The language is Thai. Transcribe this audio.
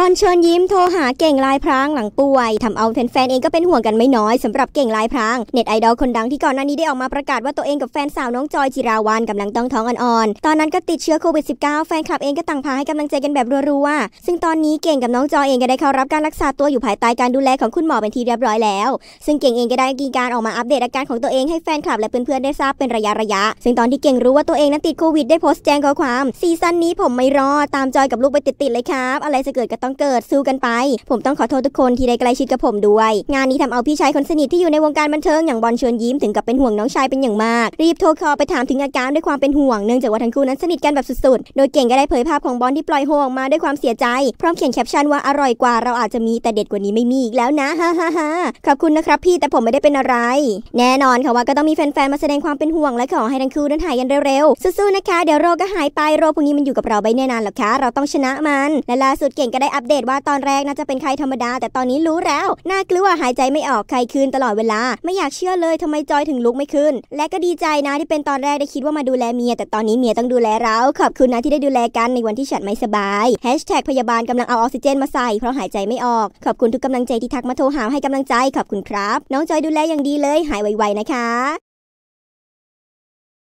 บอลเชิญยิ้มโทรหาเก่งลายพรางหลังป่วย ทำเอาแฟนๆเองก็เป็นห่วงกันไม่น้อยสำหรับเก่งลายพรางเน็ตไอดอลคนดังที่ก่อนหน้านี้ได้ออกมาประกาศว่าตัวเองกับแฟนสาวน้องจอยจิราวันกำลังต้องท้องอ่อนๆตอนนั้นก็ติดเชื้อโควิด -19 แฟนคลับเองก็ต่างพาให้กำลังใจกันแบบรัวๆซึ่งตอนนี้เก่งกับน้องจอยเองก็ได้เข้ารับการรักษาตัวอยู่ภายใต้การดูแลของคุณหมอเป็นที่เรียบร้อยแล้ว ซึ่งเก่งเองก็ได้กีการออกมาอัปเดตอาการของตัวเองให้แฟนคลับและเพื่อนๆได้ทราบเป็นระยะๆะะซึ่งตอนที่เก่งรู้ว่าตัวเองนั้นติดโควิด ได้โพสต์แจ้งข้อความ ซีซั่นนี้ผมไม่รอตามจอยกับลูกไปติดๆเลยครับ อะไรจะเกิดก็ตต้องเกิดสู้กันไป ผมต้องขอโทษทุกคนที่ได้ใกล้ชิดกับผมด้วย งานนี้ทำเอาพี่ชายคนสนิทที่อยู่ในวงการบันเทิงอย่างบอลเชิญยิ้มถึงกับเป็นห่วงน้องชายเป็นอย่างมาก รีบโทรคอไปถามถึงอาการด้วยความเป็นห่วง เนื่องจากว่าทั้งคู่นั้นสนิทกันแบบสุดๆโดยเก่งก็ได้เผยภาพของบอลที่ปล่อยห่วงมาด้วยความเสียใจ พร้อมเขียนแคปชั่นว่าอร่อยกว่าเราอาจจะมีแต่เด็ดกว่านี้ไม่มีอีกแล้วนะ ฮ่าฮ่าฮ่าขอบคุณนะครับ พี่แต่ผมไม่ได้เป็นอะไร แน่นอนค่ะว่าก็ต้องมีแฟนๆ มาแสดงความเป็นห่วง และขอให้ทั้งคู่นั้นหายกันเร็วๆสู้ๆนะคะ เดี๋ยวโรคก็หายไปโรคพวกนี้มันอยู่กับเราไปแน่นอนหรอกคะเราต้องชนะมันและล่าสุดเก่งก็ได้อัปเดตว่าตอนแรกน่าจะเป็นใครธรรมดา แต่ตอนนี้รู้แล้ว น่ากลัวหายใจไม่ออกใครคืนตลอดเวลาไม่อยากเชื่อเลยทำไมจอยถึงลุกไม่ขึ้น และก็ดีใจนะที่เป็นตอนแรกได้คิดว่ามาดูแลเมีย แต่ตอนนี้เมียต้องดูแลเราขอบคุณนะที่ได้ดูแลกันในวันที่ฉันไม่สบายแฮชแท็กพยาบาลกำลังเอาออกซิเจนมาใส่เพราะหายใจไม่ออก ขอบคุณทุกกำลังใจที่ทักมาโทรหาให้กำลังใจขอบคุณครับ น้องจอยดูแลอย่างดีเลย หายไวๆนะคะ